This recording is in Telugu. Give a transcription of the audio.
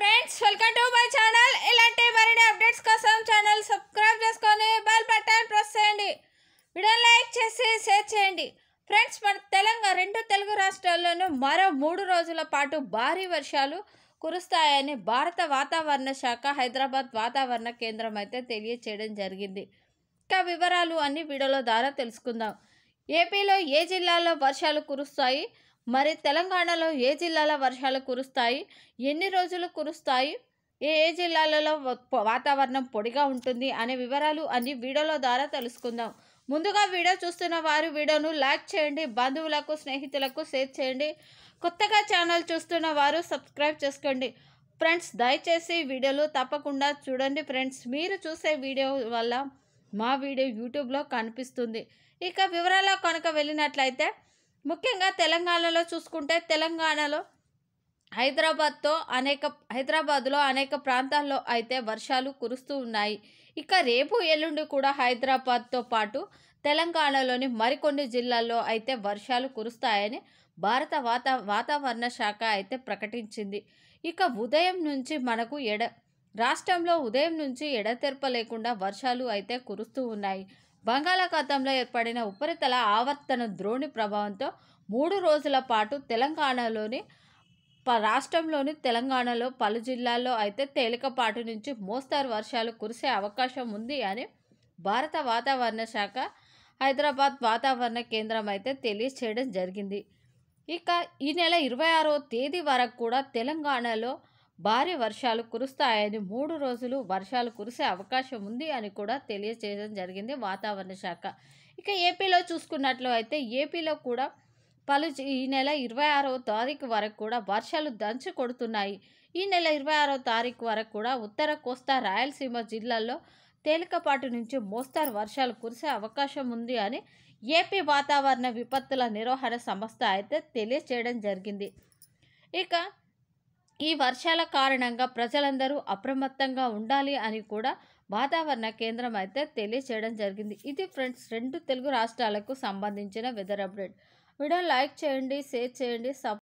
friends welcome to my channel ఇలాంటి మరిన్ని అప్డేట్స్ కోసం ఛానల్ సబ్స్క్రైబ్ చేసుకొని బెల్ బటన్ ప్రెస్ చేయండి వీడియో లైక్ చేసి షేర్ చేయండి ఫ్రెండ్స్ మన తెలంగాణ రెండు తెలుగు రాష్ట్రాల్లోనూ మరో మూడు రోజుల పాటు భారీ వర్షాలు కురుస్తాయని భారత వాతావరణ శాఖ హైదరాబాద్ వాతావరణ కేంద్రం అయితే తెలియచేయడం జరిగింది ఇంకా వివరాలు అన్ని వీడియోల ద్వారా తెలుసుకుందాం ఏపీలో ఏ జిల్లాలో వర్షాలు కురుస్తాయి మరి తెలంగాణలో ఏ జిల్లాల వర్షాలు కురుస్తాయి ఎన్ని రోజులు కురుస్తాయి ఏ ఏ జిల్లాలలో వాతావరణం పొడిగా ఉంటుంది అనే వివరాలు అన్ని వీడియోలో ద్వారా తెలుసుకుందాం ముందుగా వీడియో చూస్తున్న వారు వీడియోను లైక్ చేయండి బంధువులకు స్నేహితులకు షేర్ చేయండి కొత్తగా ఛానల్ చూస్తున్న వారు సబ్స్క్రైబ్ చేసుకోండి ఫ్రెండ్స్ దయచేసి వీడియోలు తప్పకుండా చూడండి ఫ్రెండ్స్ మీరు చూసే వీడియో వల్ల మా వీడియో యూట్యూబ్లో కనిపిస్తుంది ఇక వివరాల్లో కనుక వెళ్ళినట్లయితే ముఖ్యంగా తెలంగాణలో చూసుకుంటే తెలంగాణలో హైదరాబాద్తో అనేక హైదరాబాద్లో అనేక ప్రాంతాల్లో అయితే వర్షాలు కురుస్తూ ఉన్నాయి ఇక రేపు ఎల్లుండి కూడా హైదరాబాద్తో పాటు తెలంగాణలోని మరికొన్ని జిల్లాల్లో అయితే వర్షాలు కురుస్తాయని భారత వాతా వాతావరణ శాఖ అయితే ప్రకటించింది ఇక ఉదయం నుంచి మనకు ఎడ రాష్ట్రంలో ఉదయం నుంచి ఎడతెరప లేకుండా వర్షాలు అయితే కురుస్తూ ఉన్నాయి బంగాళాఖాతంలో ఏర్పడిన ఉపరితల ఆవర్తన ద్రోణి ప్రభావంతో మూడు రోజుల పాటు తెలంగాణలోని రాష్ట్రంలోని తెలంగాణలో పలు జిల్లాల్లో అయితే తేలికపాటి నుంచి మోస్తారు వర్షాలు కురిసే అవకాశం ఉంది అని భారత వాతావరణ శాఖ హైదరాబాద్ వాతావరణ కేంద్రం అయితే తెలియచేయడం జరిగింది ఇక ఈ నెల ఇరవై ఆరో తేదీ వరకు కూడా తెలంగాణలో భారీ వర్షాలు కురుస్తాయని మూడు రోజులు వర్షాలు కురిసే అవకాశం ఉంది అని కూడా తెలియజేయడం జరిగింది వాతావరణ శాఖ ఇక ఏపీలో చూసుకున్నట్లు అయితే ఏపీలో కూడా పలు ఈ నెల ఇరవై ఆరవ తారీఖు వరకు కూడా వర్షాలు దంచి కొడుతున్నాయి ఈ నెల ఇరవై ఆరో తారీఖు వరకు కూడా ఉత్తర కోస్తా రాయలసీమ జిల్లాల్లో తేలికపాటి నుంచి మోస్తారు వర్షాలు కురిసే అవకాశం ఉంది అని ఏపీ వాతావరణ విపత్తుల నిర్వహణ సంస్థ అయితే తెలియచేయడం జరిగింది ఇక ఈ వర్షాల కారణంగా ప్రజలందరూ అప్రమత్తంగా ఉండాలి అని కూడా వాతావరణ కేంద్రం అయితే తెలియచేయడం జరిగింది ఇది ఫ్రెండ్స్ రెండు తెలుగు రాష్ట్రాలకు సంబంధించిన వెదర్ అప్డేట్ వీడియో లైక్ చేయండి షేర్ చేయండి సబ్